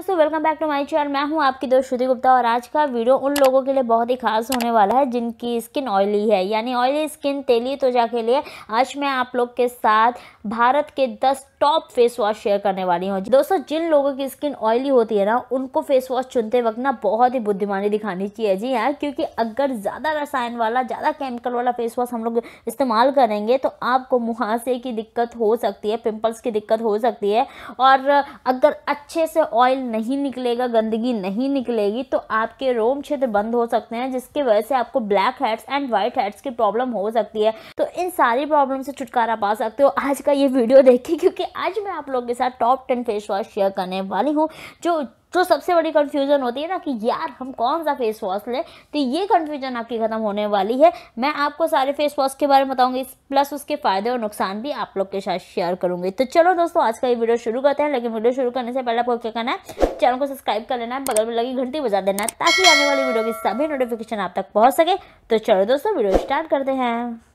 दोस्तों welcome back to my channel मैं हूं आपकी दोस्त श्रुति गुप्ता और आज का वीडियो उन लोगों के लिए बहुत ही खास होने वाला है जिनकी स्किन ऑयली है यानी ऑयली स्किन तेली त्वचा जा के लिए आज मैं आप लोग के साथ भारत के 10 टॉप फेस वॉश शेयर करने वाली हूँ दोस्तों जिन लोगों की स्किन ऑयली होती है ना उनको फेस वॉश चुनते वक्त ना बहुत ही बुद्धिमानी दिखानी चाहिए जी हाँ क्योंकि अगर ज़्यादा रसायन वाला ज़्यादा केमिकल वाला फेस वॉश हम लोग इस्तेमाल करेंगे तो आपको मुहासे की दिक्कत हो सकती है पिम्पल्स की दिक्कत हो सकती है और अगर अच्छे से ऑयल नहीं निकलेगा गंदगी नहीं निकलेगी तो आपके रोम क्षेत्र बंद हो सकते हैं जिसके वजह से आपको blackheads and whiteheads की प्रॉब्लम हो सकती है तो इन सारी प्रॉब्लम से छुटकारा पा सकते हो आज का ये वीडियो देखिए क्योंकि आज मैं आप लोगों के साथ top ten face wash share करने वाली हूँ जो जो सबसे बड़ी कन्फ्यूज़न होती है ना कि यार हम कौन सा फेस वॉश लें तो ये कन्फ्यूजन आपकी ख़त्म होने वाली है मैं आपको सारे फेस वॉश के बारे में बताऊँगी प्लस उसके फ़ायदे और नुकसान भी आप लोग के साथ शेयर करूँगी तो चलो दोस्तों आज का ये वीडियो शुरू करते हैं लेकिन वीडियो शुरू करने से पहले आपको क्या करना है चैनल को सब्सक्राइब कर लेना है बगल में लगी घंटी बजा देना है ताकि आने वाली वीडियो की सभी नोटिफिकेशन आप तक पहुँच सके तो चलो दोस्तों वीडियो स्टार्ट करते हैं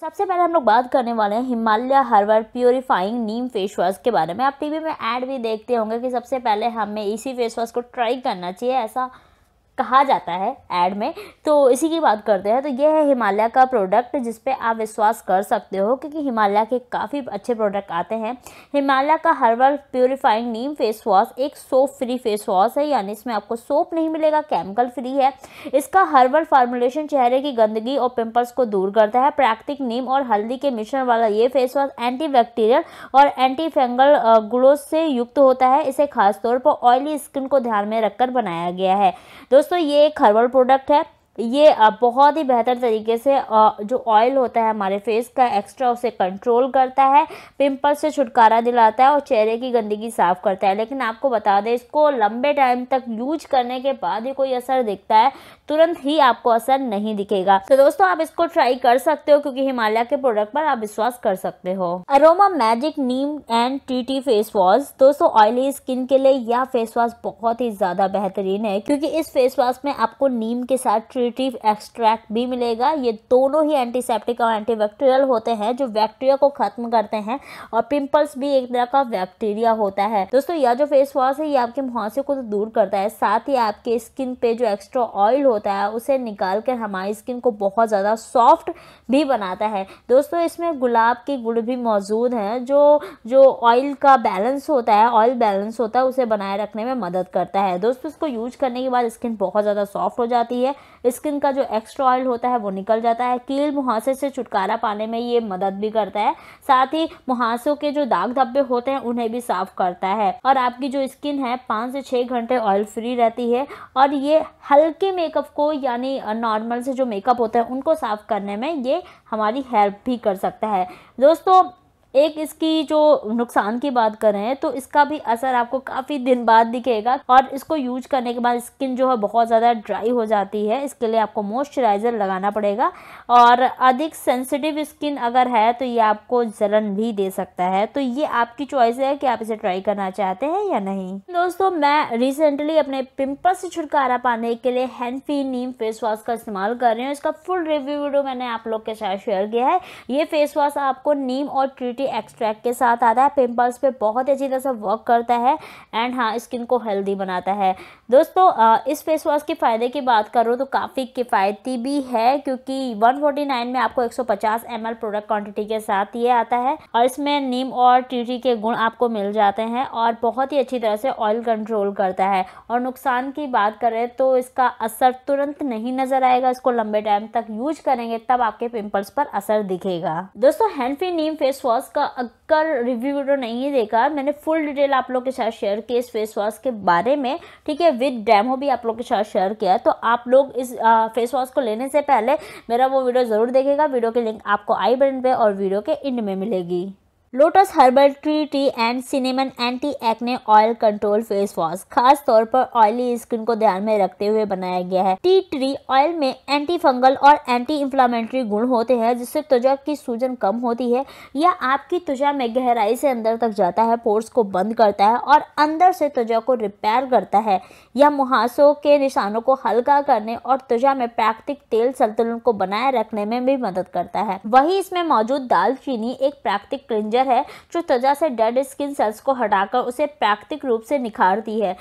सबसे पहले हम लोग बात करने वाले हैं Himalaya herbal purifying neem face wash के बारे में आप टीवी में ऐड भी देखते होंगे कि सबसे पहले हमें इसी फेस वॉश को ट्राई करना चाहिए ऐसा कहा जाता है एड में तो इसी की बात करते हैं तो ये है हिमालय का प्रोडक्ट जिस पे आप विश्वास कर सकते हो क्योंकि हिमालय के काफ़ी अच्छे प्रोडक्ट आते हैं हिमालय का herbal purifying neem face wash एक सोप फ्री फेस वॉश है यानी इसमें आपको सोप नहीं मिलेगा केमिकल फ्री है इसका हर्बल फार्मुलेशन चेहरे की गंदगी और पिम्पल्स को दूर करता है प्राकृतिक नीम और हल्दी के मिश्रण वाला ये फेस वॉश एंटीबैक्टीरियल और एंटी फेंगल ग्लोस से युक्त होता है इसे खासतौर पर ऑयली स्किन को ध्यान में रखकर बनाया गया है दोस्तों दोस्तों ये एक हर्बल प्रोडक्ट है ये बहुत ही बेहतर तरीके से जो ऑयल होता है हमारे फेस का एक्स्ट्रा उसे कंट्रोल करता है पिंपल से छुटकारा दिलाता है और चेहरे की गंदगी साफ करता है लेकिन आपको बता दें इसको लंबे टाइम तक यूज करने के बाद ही कोई असर दिखता है तुरंत ही आपको असर नहीं दिखेगा तो दोस्तों आप इसको ट्राई कर सकते हो क्योंकि हिमालय के प्रोडक्ट पर आप विश्वास कर सकते हो aroma magic neem and tea tree face wash दोस्तों ऑयली स्किन के लिए यह फेस वॉश बहुत ही ज्यादा बेहतरीन है क्योंकि इस फेस वॉश में आपको नीम के साथ ट्रीटी एक्सट्रैक्ट भी मिलेगा ये दोनों ही एंटीसेप्टिक और एंटीबैक्टीरियल होते हैं जो बैक्टीरिया को खत्म करते हैं और पिंपल्स भी एक तरह का बैक्टीरिया होता है दोस्तों यह जो फेस वॉश है ये आपके मुहासे को तो दूर करता है साथ ही आपके स्किन पे जो एक्स्ट्रा ऑयल होता है उसे निकाल कर हमारी स्किन को बहुत ज़्यादा सॉफ्ट भी बनाता है दोस्तों इसमें गुलाब के गुड़ भी मौजूद हैं जो जो ऑयल का बैलेंस होता है ऑयल बैलेंस होता है उसे बनाए रखने में मदद करता है दोस्तों इसको यूज करने के बाद स्किन बहुत ज़्यादा सॉफ्ट हो जाती है स्किन का जो एक्स्ट्रा ऑयल होता है वो निकल जाता है कील मुहासे से छुटकारा पाने में ये मदद भी करता है साथ ही मुहासों के जो दाग धब्बे होते हैं उन्हें भी साफ करता है और आपकी जो स्किन है पाँच से छः घंटे ऑयल फ्री रहती है और ये हल्के मेकअप स्टफ़ को यानी नॉर्मल से जो मेकअप होता है उनको साफ़ करने में ये हमारी हेल्प भी कर सकता है दोस्तों एक इसकी जो नुकसान की बात करें तो इसका भी असर आपको काफ़ी दिन बाद दिखेगा और इसको यूज करने के बाद स्किन जो है बहुत ज़्यादा ड्राई हो जाती है इसके लिए आपको मॉइस्चराइज़र लगाना पड़ेगा और अधिक सेंसिटिव स्किन अगर है तो ये आपको जलन भी दे सकता है तो ये आपकी चॉइस है कि आप इसे ट्राई करना चाहते हैं या नहीं दोस्तों मैं रिसेंटली अपने पिम्पल से छुटकारा पाने के लिए हैंडफी नीम फेस वॉश का इस्तेमाल कर रही हूँ इसका फुल रिव्यू वीडियो मैंने आप लोग के साथ शेयर किया है ये फेस वॉश आपको नीम और ट्रीट इम्यूनिटी एक्सट्रैक्ट के साथ आता है पिंपल्स पे बहुत अच्छी तरह से वर्क करता है एंड हाँ स्किन को हेल्दी बनाता है दोस्तों इस फेस वॉश के फ़ायदे की बात करो तो काफ़ी किफ़ायती भी है क्योंकि 149 में आपको 150 ml प्रोडक्ट क्वान्टिटी के साथ ये आता है और इसमें नीम और ट्यूटी के गुण आपको मिल जाते हैं और बहुत ही अच्छी तरह से ऑयल कंट्रोल करता है और नुकसान की बात करें तो इसका असर तुरंत नहीं नज़र आएगा इसको लंबे टाइम तक यूज करेंगे तब आपके पिंपल्स पर असर दिखेगा दोस्तों हैंडफी नीम फेस वॉश वॉश का अगर रिव्यू वीडियो नहीं देखा मैंने फुल डिटेल आप लोग के साथ शेयर किए इस फेस वॉश के बारे में ठीक है विद डैमो भी आप लोग के साथ शेयर किया है तो आप लोग इस फेस वॉश को लेने से पहले मेरा वो वीडियो ज़रूर देखेगा वीडियो के लिंक आपको आई बटन पर और वीडियो के इंड में मिलेगी lotus herbal tree tea and cinnamon anti acne oil control face wash खास तौर पर ऑयली स्किन को ध्यान में रखते हुए बनाया गया है टी ट्री ऑयल में एंटी फंगल और एंटी इंफ्लामेटरी गुण होते हैं जिससे त्वचा की सूजन कम होती है या आपकी त्वचा में गहराई से अंदर तक जाता है पोर्स को बंद करता है और अंदर से त्वचा को रिपेयर करता है यह मुहासों के निशानों को हल्का करने और त्वचा में प्राकृतिक तेल संतुलन को बनाए रखने में भी मदद करता है वही इसमें मौजूद दालचीनी एक प्राकृतिक क्लिंजर प्रोसीजर है जो त्वचा से डेड स्किन सेल्स को हटाकर उसे प्राकृतिक रूप से निखारती है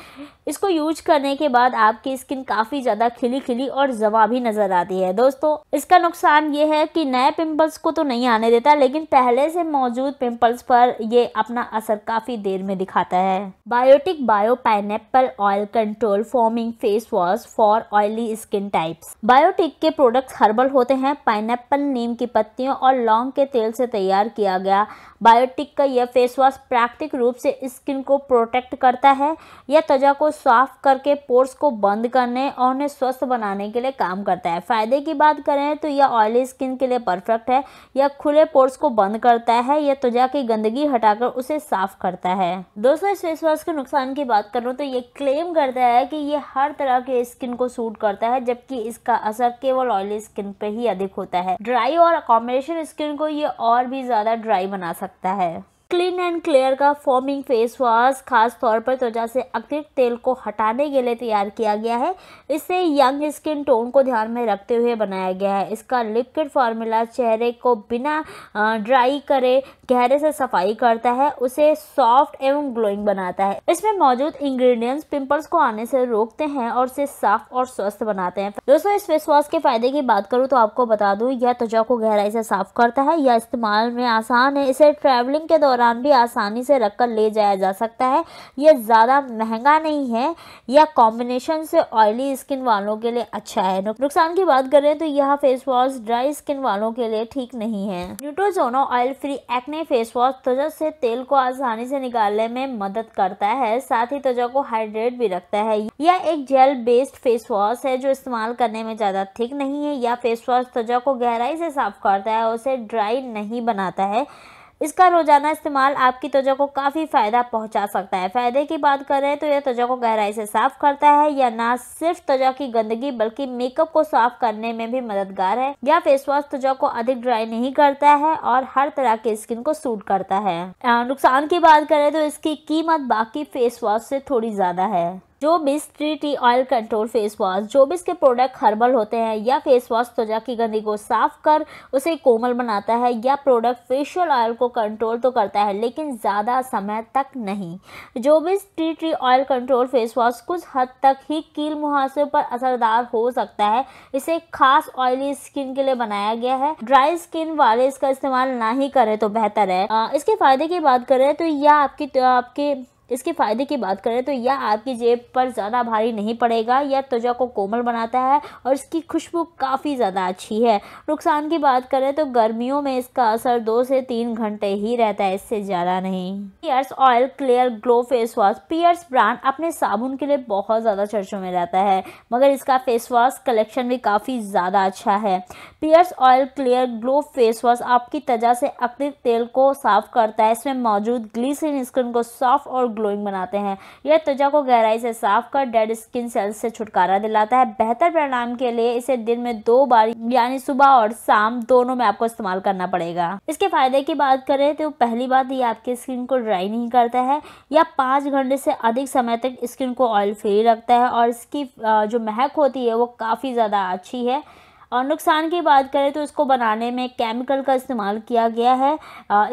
इसको यूज करने के बाद आपकी स्किन काफ़ी ज़्यादा खिली खिली और जवा भी नज़र आती है दोस्तों इसका नुकसान ये है कि नए पिंपल्स को तो नहीं आने देता लेकिन पहले से मौजूद पिंपल्स पर यह अपना असर काफ़ी देर में दिखाता है Biotique bio pineapple oil control foaming face wash for oily skin types Biotique के प्रोडक्ट्स हर्बल होते हैं पाइनएप्पल नीम की पत्तियों और लौंग के तेल से तैयार किया गया बायोटिक का यह फेस वॉश प्राकृतिक रूप से स्किन को प्रोटेक्ट करता है यह त्वचा को साफ करके पोर्स को बंद करने और उन्हें स्वस्थ बनाने के लिए काम करता है फ़ायदे की बात करें तो यह ऑयली स्किन के लिए परफेक्ट है यह खुले पोर्स को बंद करता है यह त्वचा की गंदगी हटाकर उसे साफ करता है दोस्तों इस फेस वॉश के नुकसान की बात करूँ तो ये क्लेम करता है कि यह हर तरह के स्किन को सूट करता है जबकि इसका असर केवल ऑयली स्किन पर ही अधिक होता है ड्राई और अकोमोडेशन स्किन को ये और भी ज़्यादा ड्राई बना सकता है सकता है क्लीन एंड क्लियर का फॉर्मिंग फेस वॉश खास तौर पर त्वचा से अतिरिक्त तेल को हटाने के लिए तैयार किया गया है इसे यंग स्किन टोन को ध्यान में रखते हुए बनाया गया है इसका लिक्विड फार्मूला चेहरे को बिना ड्राई करे गहरे से सफाई करता है उसे सॉफ्ट एवं ग्लोइंग बनाता है इसमें मौजूद इंग्रेडिएंट्स पिंपल्स को आने से रोकते हैं और इसे साफ और स्वस्थ बनाते हैं दोस्तों इस फेस वॉश के फायदे की बात करूँ तो आपको बता दूँ यह त्वचा को गहराई से साफ करता है यह इस्तेमाल में आसान है इसे ट्रेवलिंग के दौरान दौरान भी आसानी से रख कर ले जाया जा सकता है यह ज़्यादा महंगा नहीं है यह कॉम्बिनेशन से ऑयली स्किन वालों के लिए अच्छा है नुकसान की बात करें तो यह फेस वॉश ड्राई स्किन वालों के लिए ठीक नहीं है Neutrogena oil free acne face wash त्वचा से तेल को आसानी से निकालने में मदद करता है साथ ही त्वचा को हाइड्रेट भी रखता है यह एक जेल बेस्ड फेस वॉश है जो इस्तेमाल करने में ज़्यादा ठीक नहीं है यह फेस वॉश त्वचा को गहराई से साफ करता है उसे ड्राई नहीं बनाता है इसका रोजाना इस्तेमाल आपकी त्वचा को काफ़ी फ़ायदा पहुंचा सकता है फ़ायदे की बात करें तो यह त्वचा को गहराई से साफ करता है या ना सिर्फ त्वचा की गंदगी बल्कि मेकअप को साफ करने में भी मददगार है यह फेस वॉश त्वचा को अधिक ड्राई नहीं करता है और हर तरह की स्किन को सूट करता है नुकसान की बात करें तो इसकी कीमत बाकी फेस वॉश से थोड़ी ज़्यादा है जो बिस three tea oil control face wash जो भी इसके प्रोडक्ट हर्बल होते हैं या फेस वॉश त्वचा की गंदी को साफ कर उसे कोमल बनाता है या प्रोडक्ट फेशियल ऑयल को कंट्रोल तो करता है लेकिन ज़्यादा समय तक नहीं जो भी tree tree oil control face wash कुछ हद तक ही कील मुहासे पर असरदार हो सकता है इसे खास ऑयली स्किन के लिए बनाया गया है ड्राई स्किन वाले इसका इस्तेमाल ना ही करें तो बेहतर है इसके फायदे की बात करें तो यह आपकी तो आपके इसके फ़ायदे की बात करें तो यह आपकी जेब पर ज़्यादा भारी नहीं पड़ेगा यह त्वचा को कोमल बनाता है और इसकी खुशबू काफ़ी ज़्यादा अच्छी है नुकसान की बात करें तो गर्मियों में इसका असर दो से तीन घंटे ही रहता है इससे ज़्यादा नहीं Pears oil clear glow face wash Pears brand अपने साबुन के लिए बहुत ज़्यादा चर्चों में रहता है मगर इसका फेस वॉश कलेक्शन भी काफ़ी ज़्यादा अच्छा है Pears oil clear glow face wash आपकी त्वचा से अतिरिक्त तेल को साफ करता है इसमें मौजूद ग्लीसिन स्किन को सॉफ्ट और ग्लोइंग बनाते हैं यह त्वचा को गहराई से साफ कर डेड स्किन सेल्स से छुटकारा दिलाता है बेहतर परिणाम के लिए इसे दिन में दो बार यानी सुबह और शाम दोनों में आपको इस्तेमाल करना पड़ेगा इसके फायदे की बात करें तो पहली बात ये आपकी स्किन को ड्राई नहीं करता है या पाँच घंटे से अधिक समय तक स्किन को ऑयल फ्री रखता है और इसकी जो महक होती है वो काफ़ी ज़्यादा अच्छी है और नुकसान की बात करें तो इसको बनाने में केमिकल का इस्तेमाल किया गया है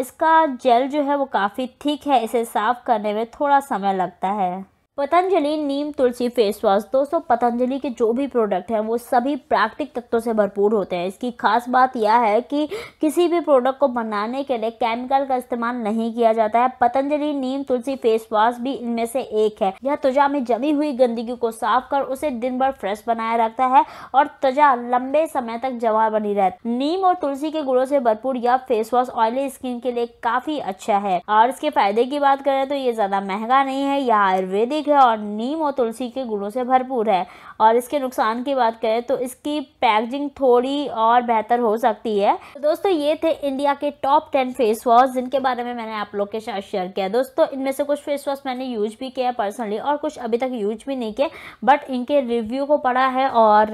इसका जेल जो है वो काफ़ी थिक है इसे साफ़ करने में थोड़ा समय लगता है पतंजलि नीम तुलसी फेस वॉश दोस्तों पतंजलि के जो भी प्रोडक्ट हैं वो सभी प्राकृतिक तत्वों से भरपूर होते हैं इसकी खास बात यह है कि किसी भी प्रोडक्ट को बनाने के लिए केमिकल का इस्तेमाल नहीं किया जाता है पतंजलि नीम तुलसी फेस वॉश भी इनमें से एक है यह त्वजा में जमी हुई गंदगी को साफ कर उसे दिन भर फ्रेश बनाया रखता है और त्वजा लंबे समय तक जमा बनी रहती नीम और तुलसी के गुड़ों से भरपूर यह फेस वॉश ऑयली स्किन के लिए काफी अच्छा है और इसके फायदे की बात करें तो ये ज्यादा महंगा नहीं है यह आयुर्वेदिक है और नीम और तुलसी के गुणों से भरपूर है और इसके नुकसान की बात करें तो इसकी पैकेजिंग थोड़ी और बेहतर हो सकती है तो दोस्तों ये थे इंडिया के टॉप टेन फेस वॉश जिनके बारे में मैंने आप लोग के साथ शेयर किया दोस्तों इनमें से कुछ फेस वॉश मैंने यूज भी किया पर्सनली और कुछ अभी तक यूज भी नहीं किया बट इनके रिव्यू को पढ़ा है और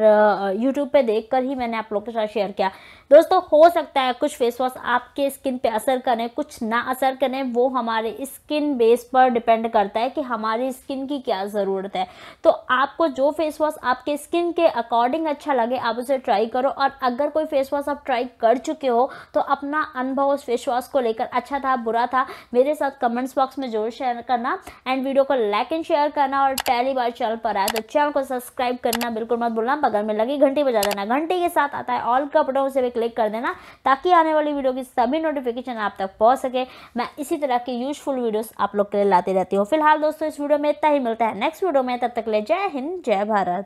यूट्यूब पर देख ही मैंने आप लोग के साथ शेयर किया दोस्तों हो सकता है कुछ फेस वॉश आपके स्किन पे असर करें कुछ ना असर करें वो हमारे स्किन बेस पर डिपेंड करता है कि हमारी स्किन की क्या ज़रूरत है तो आपको जो फेस वॉश वॉश आपके स्किन के अकॉर्डिंग अच्छा लगे आप उसे ट्राई करो और अगर कोई फेस वॉश आप ट्राई कर चुके हो तो अपना अनुभव उस फेस वॉश को लेकर अच्छा था बुरा था मेरे साथ कमेंट्स बॉक्स में जरूर शेयर करना एंड वीडियो को लाइक एंड शेयर करना और पहली बार चैनल पर आया तो चैनल को सब्सक्राइब करना बिल्कुल मत भूलना बगल में लगी घंटी बजा देना घंटी के साथ आता है ऑल का बटन उसे भी क्लिक कर देना ताकि आने वाली वीडियो की सभी नोटिफिकेशन आप तक पहुँच सके मैं इसी तरह की यूजफुल वीडियोज आप लोग के लिए लाती रहती हूँ फिलहाल दोस्तों इस वीडियो में इतना ही मिलता है नेक्स्ट वीडियो में तब तक ले जय हिंद जय भारत